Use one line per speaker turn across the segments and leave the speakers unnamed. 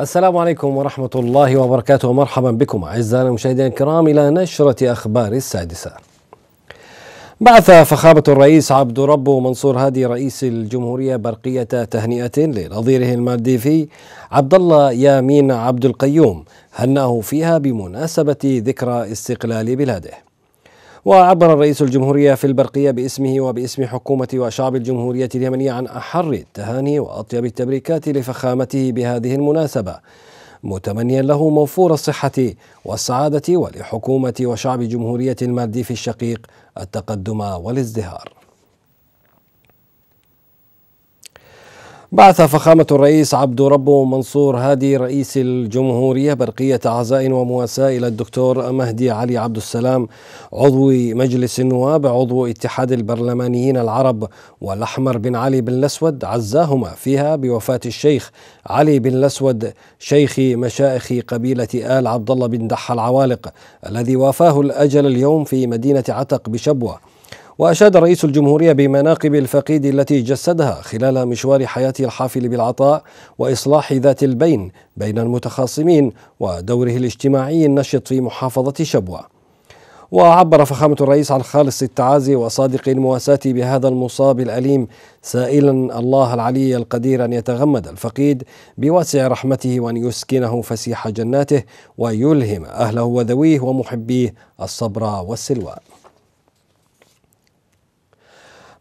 السلام عليكم ورحمة الله وبركاته ومرحبا بكم أعزائنا المشاهدين الكرام إلى نشرة أخبار السادسة بعث فخامة الرئيس عبد ربه منصور هادي رئيس الجمهورية برقية تهنئة لنظيره المالديفي عبد الله يامين عبد القيوم هنأه فيها بمناسبة ذكرى استقلال بلاده وعبر رئيس الجمهورية في البرقية باسمه وباسم حكومة وشعب الجمهورية اليمنية عن أحر التهاني وأطيب التبريكات لفخامته بهذه المناسبة متمنيا له موفور الصحة والسعادة ولحكومة وشعب جمهورية المالديف الشقيق التقدم والازدهار بعث فخامة الرئيس عبد ربه منصور هادي رئيس الجمهورية برقية عزاء ومواساة إلى الدكتور مهدي علي عبد السلام عضو مجلس النواب عضو اتحاد البرلمانيين العرب والأحمر بن علي بن الأسود عزاهما فيها بوفاة الشيخ علي بن الأسود شيخ مشائخ قبيلة آل عبد الله بن دح العوالق الذي وافاه الأجل اليوم في مدينة عتق بشبوة وأشاد رئيس الجمهورية بمناقب الفقيد التي جسدها خلال مشوار حياته الحافل بالعطاء وإصلاح ذات البين بين المتخاصمين ودوره الاجتماعي النشط في محافظة شبوة وعبر فخامة الرئيس عن خالص التعازي وصادق المواساة بهذا المصاب الأليم سائلا الله العلي القدير أن يتغمد الفقيد بواسع رحمته وأن يسكنه فسيح جناته ويلهم أهله وذويه ومحبيه الصبر والسلوى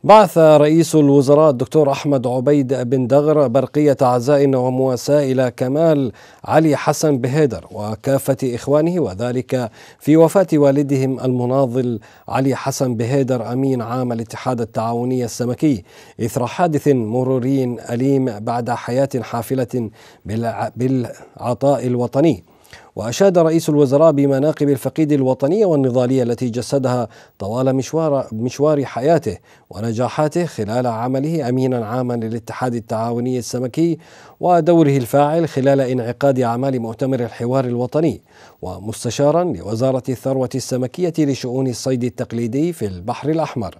بعث رئيس الوزراء الدكتور أحمد عبيد بن دغر برقية عزاء ومواساة إلى كمال علي حسن بهيدر وكافة إخوانه وذلك في وفاة والدهم المناضل علي حسن بهيدر أمين عام الاتحاد التعاوني السمكي إثر حادث مروري أليم بعد حياة حافلة بالعطاء الوطني وأشاد رئيس الوزراء بمناقب الفقيد الوطنية والنضالية التي جسدها طوال مشوار مشوار حياته ونجاحاته خلال عمله أمينا عاما للاتحاد التعاوني السمكي ودوره الفاعل خلال انعقاد أعمال مؤتمر الحوار الوطني ومستشارا لوزارة الثروة السمكية لشؤون الصيد التقليدي في البحر الأحمر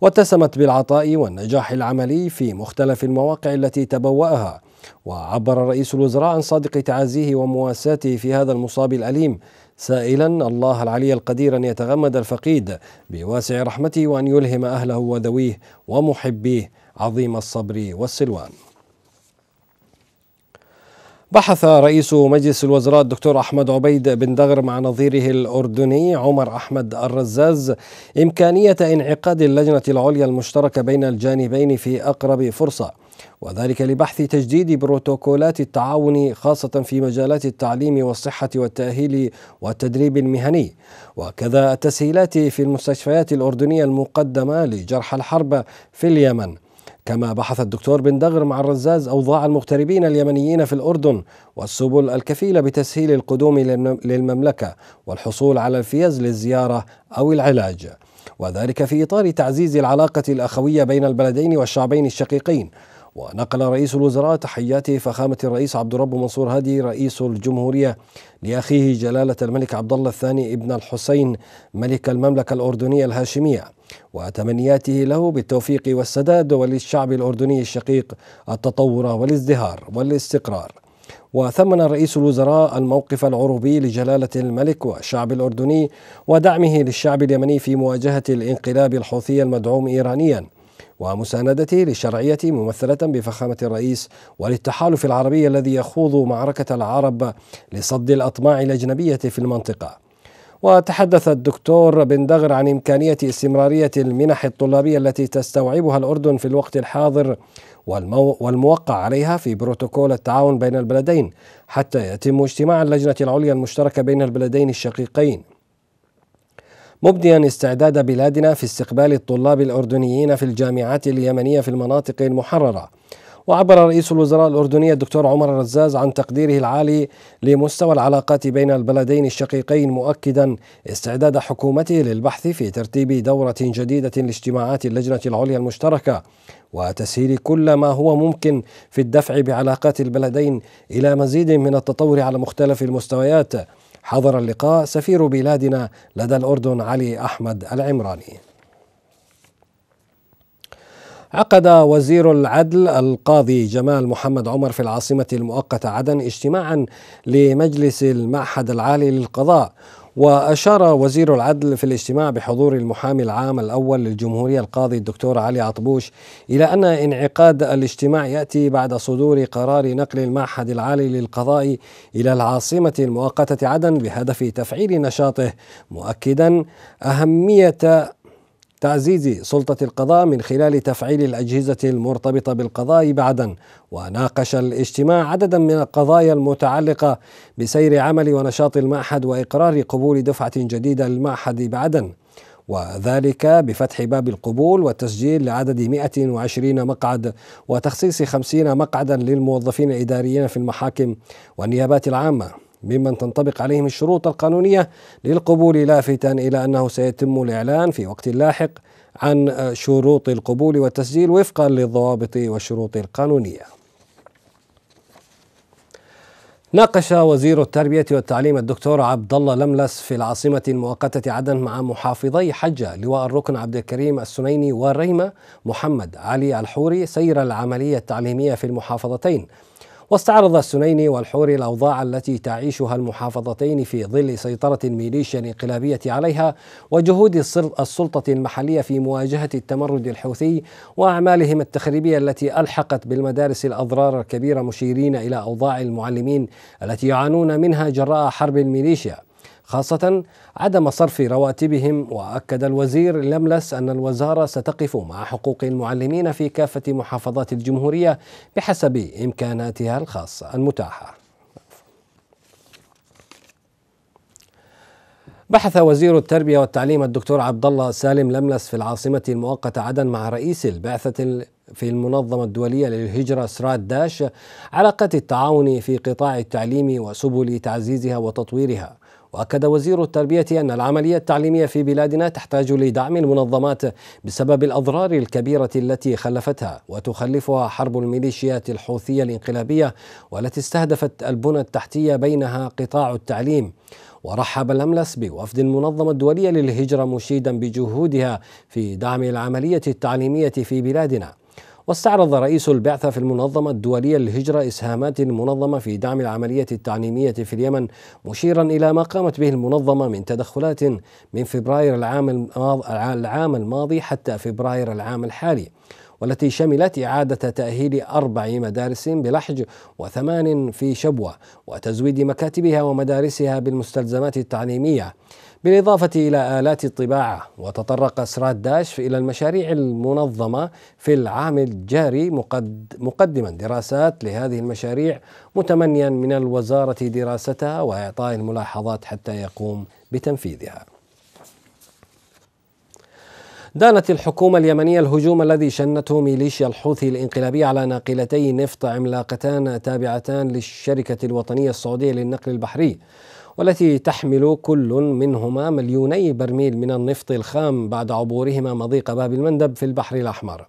واتسمت بالعطاء والنجاح العملي في مختلف المواقع التي تبوأها وعبر رئيس الوزراء عن صادق تعازيه ومواساته في هذا المصاب الأليم سائلا الله العلي القدير أن يتغمد الفقيد بواسع رحمته وأن يلهم أهله وذويه ومحبيه عظيم الصبر والسلوان بحث رئيس مجلس الوزراء الدكتور احمد عبيد بن دغر مع نظيره الاردني عمر احمد الرزاز امكانيه انعقاد اللجنه العليا المشتركه بين الجانبين في اقرب فرصه وذلك لبحث تجديد بروتوكولات التعاون خاصة في مجالات التعليم والصحة والتأهيل والتدريب المهني وكذا التسهيلات في المستشفيات الأردنية المقدمة لجرحى الحرب في اليمن كما بحث الدكتور بن دغر مع الرزاز أوضاع المغتربين اليمنيين في الأردن والسبل الكفيلة بتسهيل القدوم للمملكة والحصول على الفيز للزيارة أو العلاج وذلك في إطار تعزيز العلاقة الأخوية بين البلدين والشعبين الشقيقين ونقل رئيس الوزراء تحيات فخامة الرئيس عبد الرب منصور هادي رئيس الجمهورية لأخيه جلالة الملك عبد الله الثاني ابن الحسين ملك المملكة الأردنية الهاشمية وتمنياته له بالتوفيق والسداد وللشعب الأردني الشقيق التطور والازدهار والاستقرار وثمن رئيس الوزراء الموقف العروبي لجلالة الملك والشعب الأردني ودعمه للشعب اليمني في مواجهة الانقلاب الحوثي المدعوم إيرانياً ومساندته للشرعية ممثلة بفخامة الرئيس وللتحالف العربي الذي يخوض معركة العرب لصد الأطماع الأجنبية في المنطقة وتحدث الدكتور بن دغر عن إمكانية استمرارية المنح الطلابية التي تستوعبها الأردن في الوقت الحاضر والمو... والموقع عليها في بروتوكول التعاون بين البلدين حتى يتم اجتماع اللجنة العليا المشتركة بين البلدين الشقيقين مبديا استعداد بلادنا في استقبال الطلاب الأردنيين في الجامعات اليمنية في المناطق المحررة وعبر رئيس الوزراء الأردني الدكتور عمر الرزاز عن تقديره العالي لمستوى العلاقات بين البلدين الشقيقين مؤكدا استعداد حكومته للبحث في ترتيب دورة جديدة لاجتماعات اللجنة العليا المشتركة وتسهيل كل ما هو ممكن في الدفع بعلاقات البلدين إلى مزيد من التطور على مختلف المستويات حضر اللقاء سفير بلادنا لدى الأردن علي أحمد العمراني عقد وزير العدل القاضي جمال محمد عمر في العاصمة المؤقتة عدن اجتماعا لمجلس المعهد العالي للقضاء وأشار وزير العدل في الاجتماع بحضور المحامي العام الأول للجمهورية القاضي الدكتور علي عطبوش إلى أن انعقاد الاجتماع يأتي بعد صدور قرار نقل المعهد العالي للقضاء إلى العاصمة المؤقتة عدن بهدف تفعيل نشاطه مؤكدا أهمية تعزيز سلطة القضاء من خلال تفعيل الأجهزة المرتبطة بالقضاء بعدن وناقش الاجتماع عددا من القضايا المتعلقة بسير عمل ونشاط المعهد وإقرار قبول دفعة جديدة للمعهد بعدن وذلك بفتح باب القبول والتسجيل لعدد 120 مقعد وتخصيص 50 مقعدا للموظفين الإداريين في المحاكم والنيابات العامة ممن تنطبق عليهم الشروط القانونية للقبول لافتا إلى أنه سيتم الإعلان في وقت لاحق عن شروط القبول والتسجيل وفقا للضوابط والشروط القانونية ناقش وزير التربية والتعليم الدكتور عبد الله لملس في العاصمة المؤقتة عدن مع محافظي حجة لواء الركن عبد الكريم السنيني وريمة محمد علي الحوري سير العملية التعليمية في المحافظتين واستعرض السنيني والحوري الأوضاع التي تعيشها المحافظتين في ظل سيطرة الميليشيا الانقلابية عليها وجهود السلطة المحلية في مواجهة التمرد الحوثي وأعمالهم التخريبية التي ألحقت بالمدارس الأضرار الكبيرة مشيرين إلى أوضاع المعلمين التي يعانون منها جراء حرب الميليشيا خاصة عدم صرف رواتبهم وأكد الوزير لملس أن الوزارة ستقف مع حقوق المعلمين في كافة محافظات الجمهورية بحسب إمكاناتها الخاصة المتاحة بحث وزير التربية والتعليم الدكتور عبد الله سالم لملس في العاصمة المؤقتة عدن مع رئيس البعثة في المنظمة الدولية للهجرة سراد داش علاقة التعاون في قطاع التعليم وسبل تعزيزها وتطويرها واكد وزير التربيه ان العمليه التعليميه في بلادنا تحتاج لدعم المنظمات بسبب الاضرار الكبيره التي خلفتها وتخلفها حرب الميليشيات الحوثيه الانقلابيه والتي استهدفت البنى التحتيه بينها قطاع التعليم ورحب الأملس بوفد المنظمة الدولية للهجرة مشيدا بجهودها في دعم العملية التعليمية في بلادنا واستعرض رئيس البعثة في المنظمة الدولية للهجرة إسهامات المنظمة في دعم العملية التعليمية في اليمن مشيرا إلى ما قامت به المنظمة من تدخلات من فبراير العام العام الماضي حتى فبراير العام الحالي والتي شملت إعادة تأهيل أربع مدارس بلحج وثمان في شبوة وتزويد مكاتبها ومدارسها بالمستلزمات التعليمية بالإضافة إلى آلات الطباعة وتطرق سراد داشف إلى المشاريع المنظمة في العام الجاري مقدما دراسات لهذه المشاريع متمنيا من الوزارة دراستها وإعطاء الملاحظات حتى يقوم بتنفيذها دانت الحكومة اليمنية الهجوم الذي شنته ميليشيا الحوثي الإنقلابية على ناقلتي نفط عملاقتان تابعتان للشركة الوطنية السعودية للنقل البحري والتي تحمل كل منهما مليوني برميل من النفط الخام بعد عبورهما مضيق باب المندب في البحر الأحمر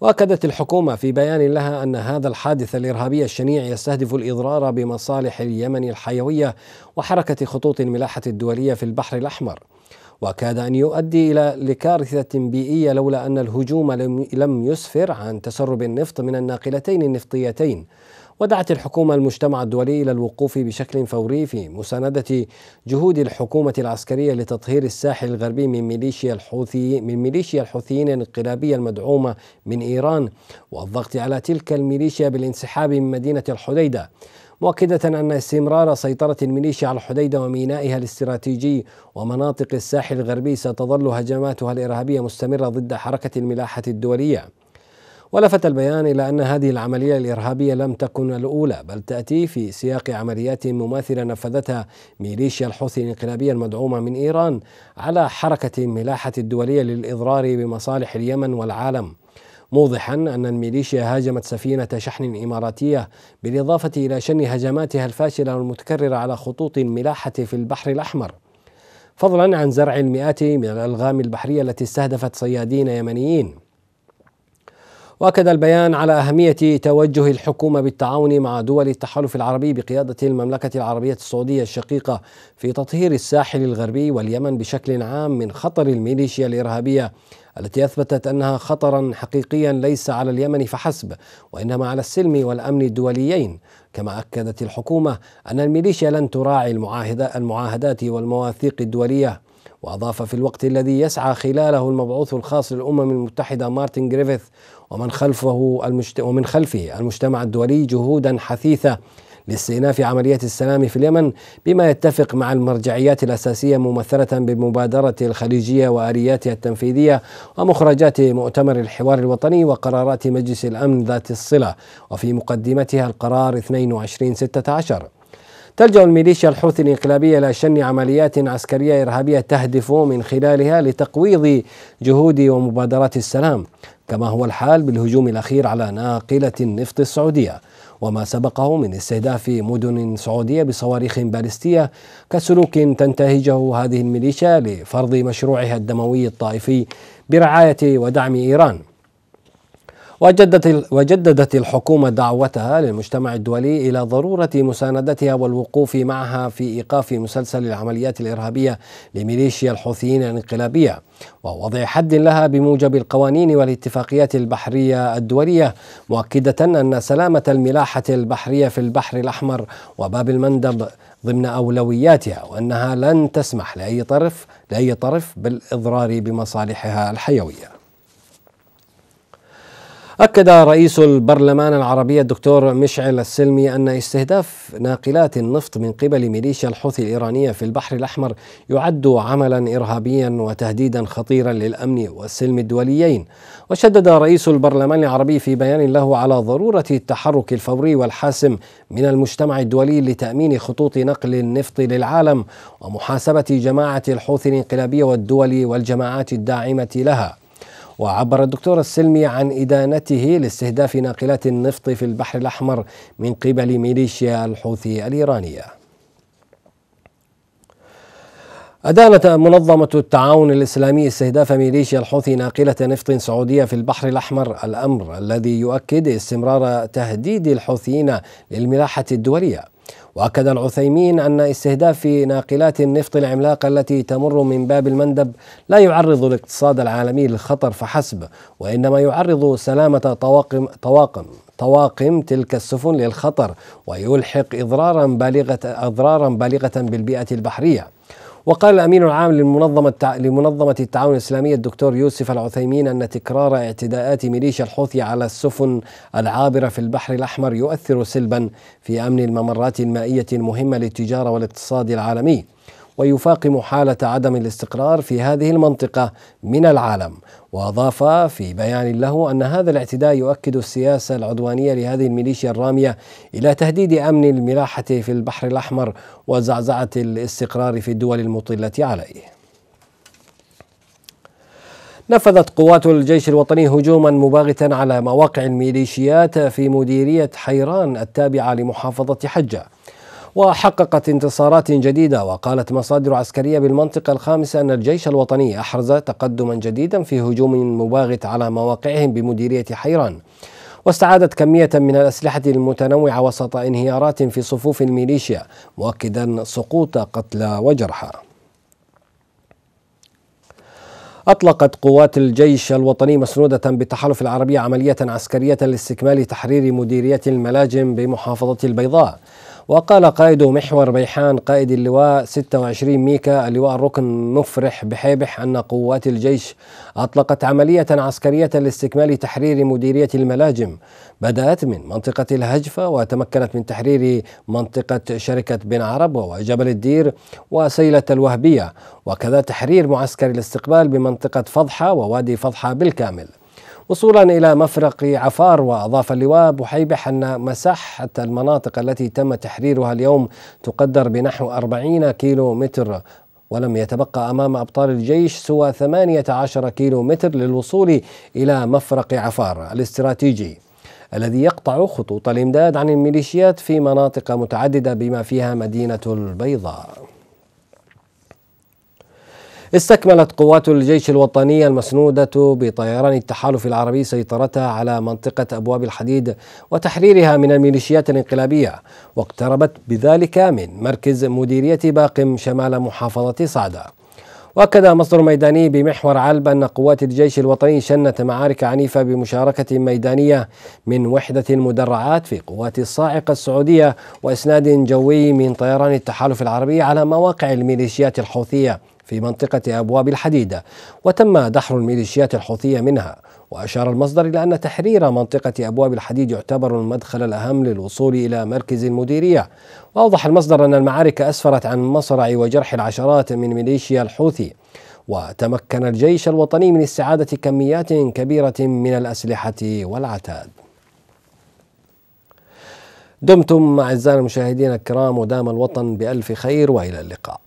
واكدت الحكومه في بيان لها ان هذا الحادث الارهابي الشنيع يستهدف الاضرار بمصالح اليمن الحيويه وحركه خطوط الملاحه الدوليه في البحر الاحمر وكاد ان يؤدي الى لكارثه بيئيه لولا ان الهجوم لم يسفر عن تسرب النفط من الناقلتين النفطيتين ودعت الحكومة المجتمع الدولي إلى الوقوف بشكل فوري في مساندة جهود الحكومة العسكرية لتطهير الساحل الغربي من ميليشيا الحوثي من ميليشيا الحوثيين الانقلابية المدعومة من إيران والضغط على تلك الميليشيا بالانسحاب من مدينة الحديدة مؤكدة أن استمرار سيطرة الميليشيا على الحديدة ومينائها الاستراتيجي ومناطق الساحل الغربي ستظل هجماتها الإرهابية مستمرة ضد حركة الملاحة الدولية ولفت البيان إلى أن هذه العملية الإرهابية لم تكن الأولى بل تأتي في سياق عمليات مماثلة نفذتها ميليشيا الحوثي الانقلابية المدعومة من إيران على حركة ملاحة الدولية للإضرار بمصالح اليمن والعالم موضحا أن الميليشيا هاجمت سفينة شحن إماراتية بالإضافة إلى شن هجماتها الفاشلة والمتكررة على خطوط الملاحة في البحر الأحمر فضلا عن زرع المئات من الألغام البحرية التي استهدفت صيادين يمنيين واكد البيان على اهميه توجه الحكومه بالتعاون مع دول التحالف العربي بقياده المملكه العربيه السعوديه الشقيقه في تطهير الساحل الغربي واليمن بشكل عام من خطر الميليشيا الارهابيه التي اثبتت انها خطرا حقيقيا ليس على اليمن فحسب وانما على السلم والامن الدوليين كما اكدت الحكومه ان الميليشيا لن تراعي المعاهدات والمواثيق الدوليه وأضاف في الوقت الذي يسعى خلاله المبعوث الخاص للأمم المتحدة مارتن جريفيث ومن خلفه المجت... ومن خلفه المجتمع الدولي جهودا حثيثة لاستئناف عملية السلام في اليمن بما يتفق مع المرجعيات الأساسية ممثلة بالمبادرة الخليجية وآلياتها التنفيذية ومخرجات مؤتمر الحوار الوطني وقرارات مجلس الأمن ذات الصلة وفي مقدمتها القرار 2216 تلجأ الميليشيا الحوثي الانقلابية إلى شن عمليات عسكرية إرهابية تهدف من خلالها لتقويض جهود ومبادرات السلام كما هو الحال بالهجوم الأخير على ناقلة النفط السعودية وما سبقه من استهداف مدن سعودية بصواريخ بالستية كسلوك تنتهجه هذه الميليشيا لفرض مشروعها الدموي الطائفي برعاية ودعم إيران وجدت وجددت الحكومة دعوتها للمجتمع الدولي إلى ضرورة مساندتها والوقوف معها في إيقاف مسلسل العمليات الإرهابية لميليشيا الحوثيين الانقلابية ووضع حد لها بموجب القوانين والاتفاقيات البحرية الدولية مؤكدة أن سلامة الملاحة البحرية في البحر الأحمر وباب المندب ضمن أولوياتها وأنها لن تسمح لأي طرف لأي طرف بالإضرار بمصالحها الحيوية أكد رئيس البرلمان العربي الدكتور مشعل السلمي أن استهداف ناقلات النفط من قبل ميليشيا الحوثي الإيرانية في البحر الأحمر يعد عملا إرهابيا وتهديدا خطيرا للأمن والسلم الدوليين وشدد رئيس البرلمان العربي في بيان له على ضرورة التحرك الفوري والحاسم من المجتمع الدولي لتأمين خطوط نقل النفط للعالم ومحاسبة جماعة الحوثي الانقلابية والدول والجماعات الداعمة لها وعبر الدكتور السلمي عن إدانته لاستهداف ناقلات النفط في البحر الأحمر من قبل ميليشيا الحوثي الإيرانية أدانت منظمة التعاون الإسلامي استهداف ميليشيا الحوثي ناقلة نفط سعودية في البحر الأحمر الأمر الذي يؤكد استمرار تهديد الحوثيين للملاحة الدولية واكد العثيمين ان استهداف ناقلات النفط العملاقه التي تمر من باب المندب لا يعرض الاقتصاد العالمي للخطر فحسب وانما يعرض سلامه طواقم طواقم طواقم تلك السفن للخطر ويلحق اضرارا بالغه اضرارا بالغه بالبيئه البحريه وقال الأمين العام للمنظمة لمنظمة التعاون الإسلامي الدكتور يوسف العثيمين أن تكرار اعتداءات ميليشيا الحوثي على السفن العابرة في البحر الأحمر يؤثر سلبا في أمن الممرات المائية المهمة للتجارة والاقتصاد العالمي ويفاقم حالة عدم الاستقرار في هذه المنطقة من العالم وأضاف في بيان له أن هذا الاعتداء يؤكد السياسة العدوانية لهذه الميليشيا الرامية إلى تهديد أمن الملاحة في البحر الأحمر وزعزعة الاستقرار في الدول المطلة عليه نفذت قوات الجيش الوطني هجوما مباغتا على مواقع الميليشيات في مديرية حيران التابعة لمحافظة حجة وحققت انتصارات جديدة وقالت مصادر عسكرية بالمنطقة الخامسة أن الجيش الوطني أحرز تقدما جديدا في هجوم مباغت على مواقعهم بمديرية حيران واستعادت كمية من الأسلحة المتنوعة وسط انهيارات في صفوف الميليشيا مؤكدا سقوط قتلى وجرحى أطلقت قوات الجيش الوطني مسنودة بالتحالف العربي عملية عسكرية لاستكمال تحرير مديرية الملاجم بمحافظة البيضاء وقال قائد محور بيحان قائد اللواء 26 ميكا اللواء الركن نفرح بحيبح أن قوات الجيش أطلقت عملية عسكرية لاستكمال تحرير مديرية الملاجم بدأت من منطقة الهجفة وتمكنت من تحرير منطقة شركة بن عرب وجبل الدير وسيلة الوهبية وكذا تحرير معسكر الاستقبال بمنطقة فضحة ووادي فضحة بالكامل وصولا إلى مفرق عفار وأضاف اللواء بحيبح أن مساحة المناطق التي تم تحريرها اليوم تقدر بنحو 40 كيلو متر ولم يتبقى أمام أبطال الجيش سوى 18 كيلو متر للوصول إلى مفرق عفار الاستراتيجي الذي يقطع خطوط الإمداد عن الميليشيات في مناطق متعددة بما فيها مدينة البيضاء استكملت قوات الجيش الوطني المسنودة بطيران التحالف العربي سيطرتها على منطقة أبواب الحديد وتحريرها من الميليشيات الانقلابية واقتربت بذلك من مركز مديرية باقم شمال محافظة صعدة وأكد مصدر ميداني بمحور علب أن قوات الجيش الوطني شنت معارك عنيفة بمشاركة ميدانية من وحدة المدرعات في قوات الصاعقة السعودية وإسناد جوي من طيران التحالف العربي على مواقع الميليشيات الحوثية في منطقة أبواب الحديدة وتم دحر الميليشيات الحوثية منها وأشار المصدر إلى أن تحرير منطقة أبواب الحديد يعتبر المدخل الأهم للوصول إلى مركز المديرية وأوضح المصدر أن المعارك أسفرت عن مصرع وجرح العشرات من ميليشيا الحوثي وتمكن الجيش الوطني من استعادة كميات كبيرة من الأسلحة والعتاد دمتم أعزائي المشاهدين الكرام ودام الوطن بألف خير وإلى اللقاء